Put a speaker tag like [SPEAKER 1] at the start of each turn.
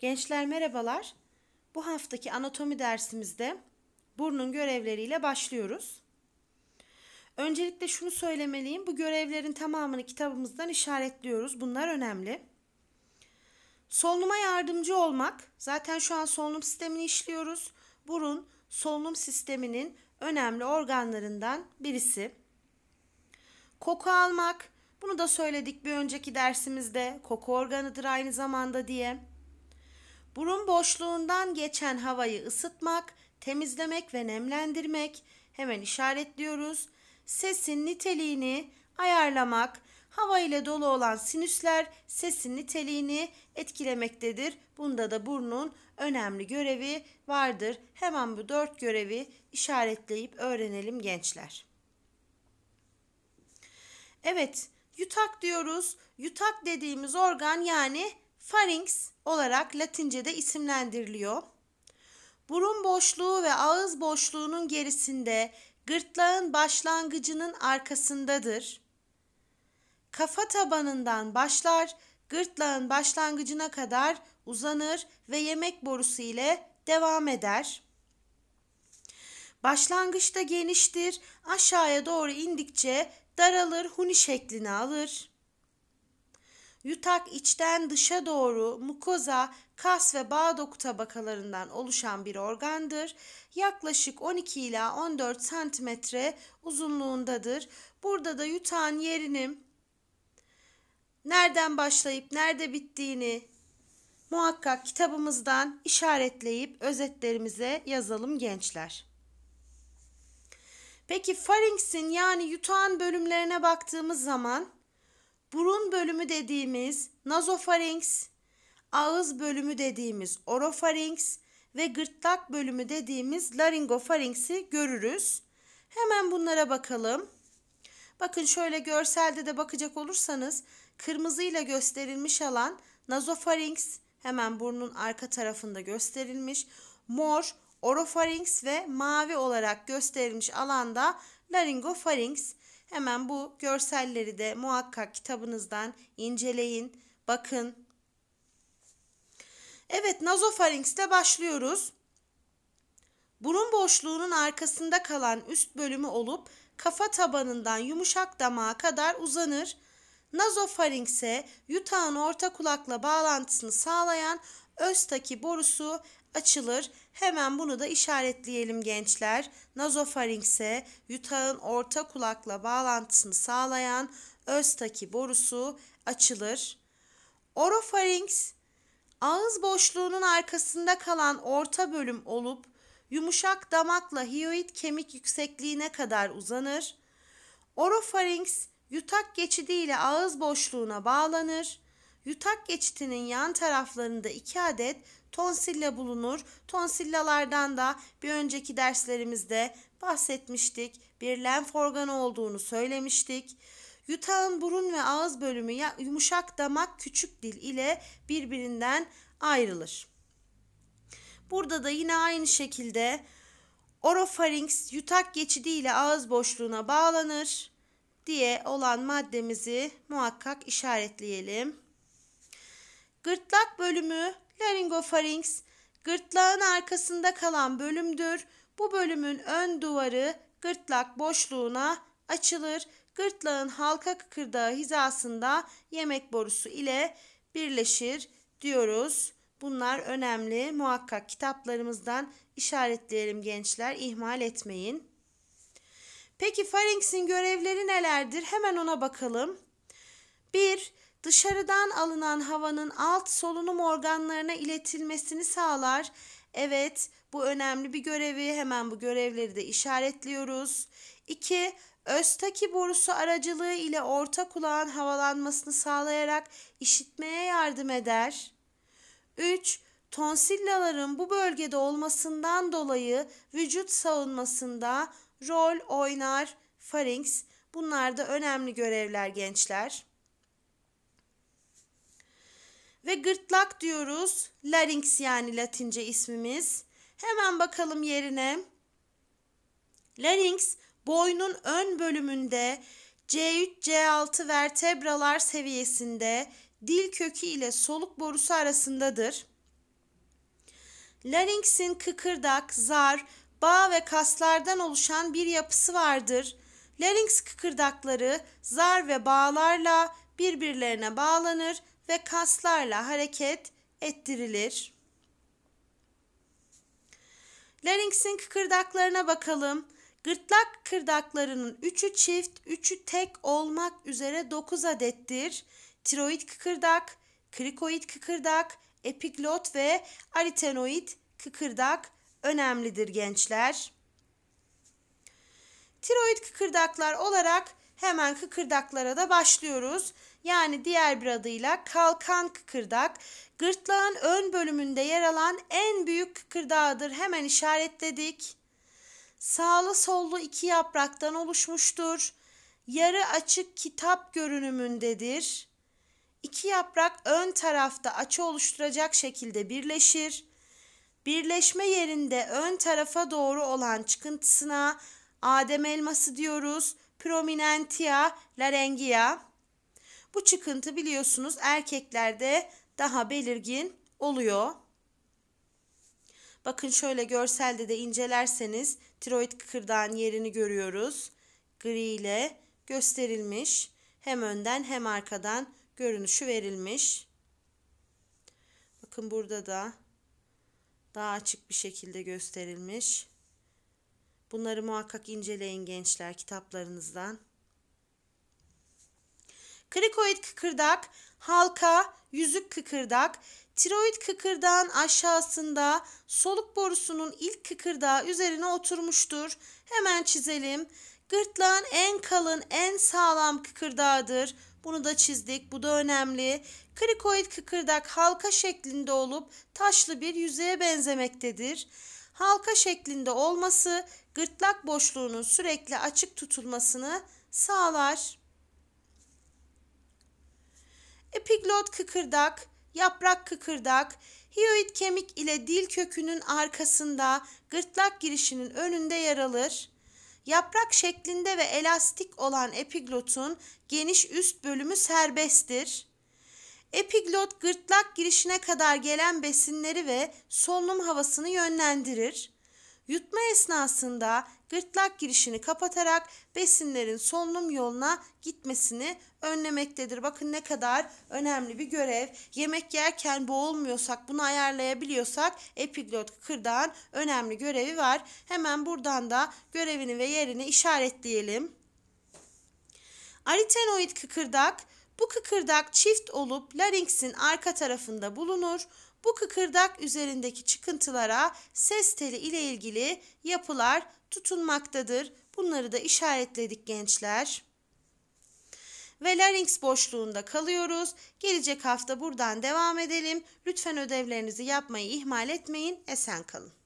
[SPEAKER 1] Gençler merhabalar. Bu haftaki anatomi dersimizde burnun görevleriyle başlıyoruz. Öncelikle şunu söylemeliyim. Bu görevlerin tamamını kitabımızdan işaretliyoruz. Bunlar önemli. Solunuma yardımcı olmak. Zaten şu an solunum sistemini işliyoruz. Burun solunum sisteminin önemli organlarından birisi. Koku almak. Bunu da söyledik bir önceki dersimizde. Koku organıdır aynı zamanda diye. Burun boşluğundan geçen havayı ısıtmak, temizlemek ve nemlendirmek hemen işaretliyoruz. Sesin niteliğini ayarlamak, hava ile dolu olan sinüsler sesin niteliğini etkilemektedir. Bunda da burnun önemli görevi vardır. Hemen bu dört görevi işaretleyip öğrenelim gençler. Evet, yutak diyoruz. Yutak dediğimiz organ yani Pharynx olarak Latince'de isimlendiriliyor. Burun boşluğu ve ağız boşluğunun gerisinde gırtlağın başlangıcının arkasındadır. Kafa tabanından başlar, gırtlağın başlangıcına kadar uzanır ve yemek borusu ile devam eder. Başlangıçta geniştir, aşağıya doğru indikçe daralır, huni şeklini alır yutak içten dışa doğru mukoza, kas ve bağ doku tabakalarından oluşan bir organdır. Yaklaşık 12 ila 14 santimetre uzunluğundadır. Burada da yutağın yerinin nereden başlayıp nerede bittiğini muhakkak kitabımızdan işaretleyip özetlerimize yazalım gençler. Peki farinksin yani yutağın bölümlerine baktığımız zaman burun bölümü dediğimiz nazofarenks, ağız bölümü dediğimiz orofarenks ve gırtlak bölümü dediğimiz laringofarenksi görürüz. Hemen bunlara bakalım. Bakın şöyle görselde de bakacak olursanız kırmızıyla gösterilmiş alan nazofarenks hemen burnun arka tarafında gösterilmiş. Mor orofarenks ve mavi olarak gösterilmiş alanda laringofarenks. Hemen bu görselleri de muhakkak kitabınızdan inceleyin, bakın. Evet nazofarinks başlıyoruz. Burun boşluğunun arkasında kalan üst bölümü olup kafa tabanından yumuşak damağa kadar uzanır. Nazofaringse yutağın orta kulakla bağlantısını sağlayan östaki borusu açılır Hemen bunu da işaretleyelim gençler. Nazofaringse yutağın orta kulakla bağlantısını sağlayan östaki borusu açılır. Orofarinks ağız boşluğunun arkasında kalan orta bölüm olup yumuşak damakla hiyoid kemik yüksekliğine kadar uzanır. Orofarinks yutak geçidiyle ağız boşluğuna bağlanır. Yutak geçitinin yan taraflarında 2 adet tonsilla bulunur. Tonsillalardan da bir önceki derslerimizde bahsetmiştik. Bir lenf organı olduğunu söylemiştik. Yutağın burun ve ağız bölümü yumuşak damak küçük dil ile birbirinden ayrılır. Burada da yine aynı şekilde orofarinks yutak geçidi ile ağız boşluğuna bağlanır diye olan maddemizi muhakkak işaretleyelim. Gırtlak bölümü laringofarinks gırtlağın arkasında kalan bölümdür. Bu bölümün ön duvarı gırtlak boşluğuna açılır. Gırtlağın halka kıkırdağı hizasında yemek borusu ile birleşir diyoruz. Bunlar önemli. Muhakkak kitaplarımızdan işaretleyelim gençler. İhmal etmeyin. Peki faringsin görevleri nelerdir? Hemen ona bakalım. 1. Dışarıdan alınan havanın alt solunum organlarına iletilmesini sağlar. Evet, bu önemli bir görevi. Hemen bu görevleri de işaretliyoruz. 2. Östaki borusu aracılığı ile orta kulağın havalanmasını sağlayarak işitmeye yardım eder. 3. Tonsillaların bu bölgede olmasından dolayı vücut savunmasında rol oynar. Farinks bunlar da önemli görevler gençler. Ve gırtlak diyoruz. Larynx yani latince ismimiz. Hemen bakalım yerine. Larynx boynun ön bölümünde C3-C6 vertebralar seviyesinde dil kökü ile soluk borusu arasındadır. Larynx'in kıkırdak, zar, bağ ve kaslardan oluşan bir yapısı vardır. Larynx kıkırdakları zar ve bağlarla birbirlerine bağlanır ve kaslarla hareket ettirilir. Larynx'in kıkırdaklarına bakalım. Gırtlak kıkırdaklarının 3'ü çift, 3'ü tek olmak üzere 9 adettir. Tiroid kıkırdak, krikoid kıkırdak, epiglot ve aritenoid kıkırdak önemlidir gençler. Tiroid kıkırdaklar olarak hemen kıkırdaklara da başlıyoruz yani diğer bir adıyla kalkan kıkırdak gırtlağın ön bölümünde yer alan en büyük kıkırdağıdır. Hemen işaretledik. Sağlı sollu iki yapraktan oluşmuştur. Yarı açık kitap görünümündedir. İki yaprak ön tarafta açı oluşturacak şekilde birleşir. Birleşme yerinde ön tarafa doğru olan çıkıntısına Adem elması diyoruz. Prominentia larengia. Bu çıkıntı biliyorsunuz erkeklerde daha belirgin oluyor. Bakın şöyle görselde de incelerseniz tiroid kıkırdağın yerini görüyoruz. Gri ile gösterilmiş. Hem önden hem arkadan görünüşü verilmiş. Bakın burada da daha açık bir şekilde gösterilmiş. Bunları muhakkak inceleyin gençler kitaplarınızdan. Krikoid kıkırdak, halka, yüzük kıkırdak, tiroid kıkırdağın aşağısında soluk borusunun ilk kıkırdağı üzerine oturmuştur. Hemen çizelim. Gırtlağın en kalın, en sağlam kıkırdağıdır. Bunu da çizdik. Bu da önemli. Krikoid kıkırdak halka şeklinde olup taşlı bir yüzeye benzemektedir. Halka şeklinde olması gırtlak boşluğunun sürekli açık tutulmasını sağlar. Epiglot kıkırdak, yaprak kıkırdak, hyoid kemik ile dil kökünün arkasında gırtlak girişinin önünde yer alır. Yaprak şeklinde ve elastik olan epiglotun geniş üst bölümü serbesttir. Epiglot gırtlak girişine kadar gelen besinleri ve solunum havasını yönlendirir. Yutma esnasında gırtlak girişini kapatarak besinlerin solunum yoluna gitmesini önlemektedir. Bakın ne kadar önemli bir görev. Yemek yerken boğulmuyorsak bunu ayarlayabiliyorsak epiglot kırdağın önemli görevi var. Hemen buradan da görevini ve yerini işaretleyelim. Aritenoid kıkırdak bu kıkırdak çift olup laringsin arka tarafında bulunur. Bu kıkırdak üzerindeki çıkıntılara ses teli ile ilgili yapılar tutunmaktadır. Bunları da işaretledik gençler. Ve larynx boşluğunda kalıyoruz. Gelecek hafta buradan devam edelim. Lütfen ödevlerinizi yapmayı ihmal etmeyin. Esen kalın.